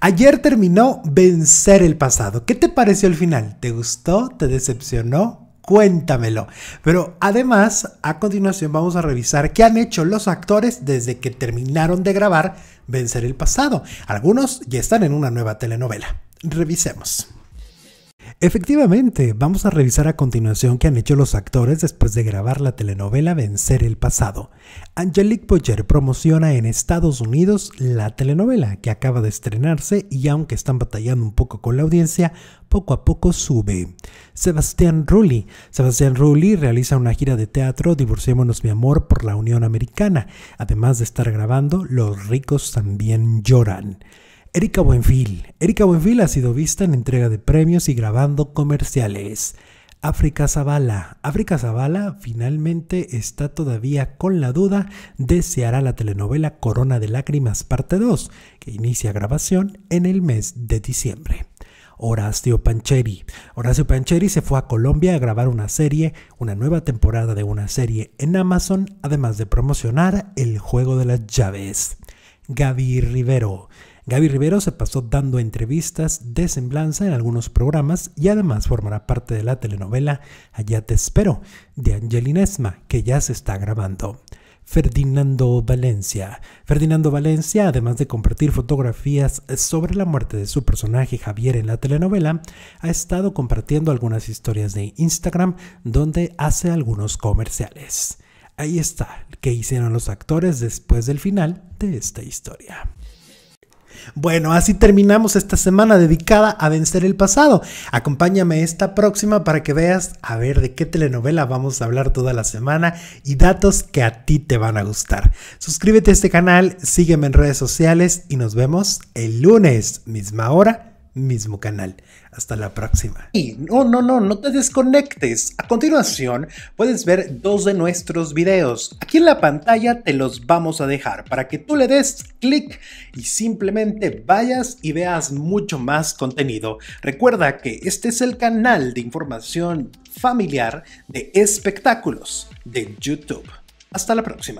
Ayer terminó Vencer el pasado. ¿Qué te pareció el final? ¿Te gustó? ¿Te decepcionó? Cuéntamelo. Pero además, a continuación vamos a revisar qué han hecho los actores desde que terminaron de grabar Vencer el pasado. Algunos ya están en una nueva telenovela. Revisemos. Efectivamente, vamos a revisar a continuación qué han hecho los actores después de grabar la telenovela Vencer el pasado. Angelique Boyer promociona en Estados Unidos la telenovela que acaba de estrenarse y aunque están batallando un poco con la audiencia, poco a poco sube. Sebastián Rulli. Sebastián Rulli realiza una gira de teatro Divorciémonos mi amor por la Unión Americana, además de estar grabando Los ricos también lloran. Erika Buenfil. Erika Buenfil ha sido vista en entrega de premios y grabando comerciales. África Zavala. África Zavala finalmente está todavía con la duda de si hará la telenovela Corona de Lágrimas parte 2, que inicia grabación en el mes de diciembre. Horacio Pancheri. Horacio Pancheri se fue a Colombia a grabar una serie, una nueva temporada de una serie en Amazon, además de promocionar el juego de las llaves. Gaby Rivero. Gaby Rivero se pasó dando entrevistas de semblanza en algunos programas y además formará parte de la telenovela Allá te espero de Angelina Esma, que ya se está grabando. Ferdinando Valencia. Ferdinando Valencia, además de compartir fotografías sobre la muerte de su personaje Javier en la telenovela, ha estado compartiendo algunas historias de Instagram donde hace algunos comerciales. Ahí está, que hicieron los actores después del final de esta historia. Bueno, así terminamos esta semana dedicada a vencer el pasado. Acompáñame esta próxima para que veas a ver de qué telenovela vamos a hablar toda la semana y datos que a ti te van a gustar. Suscríbete a este canal, sígueme en redes sociales y nos vemos el lunes, misma hora mismo canal. Hasta la próxima. Y no, no, no, no te desconectes. A continuación puedes ver dos de nuestros videos. Aquí en la pantalla te los vamos a dejar para que tú le des clic y simplemente vayas y veas mucho más contenido. Recuerda que este es el canal de información familiar de espectáculos de YouTube. Hasta la próxima.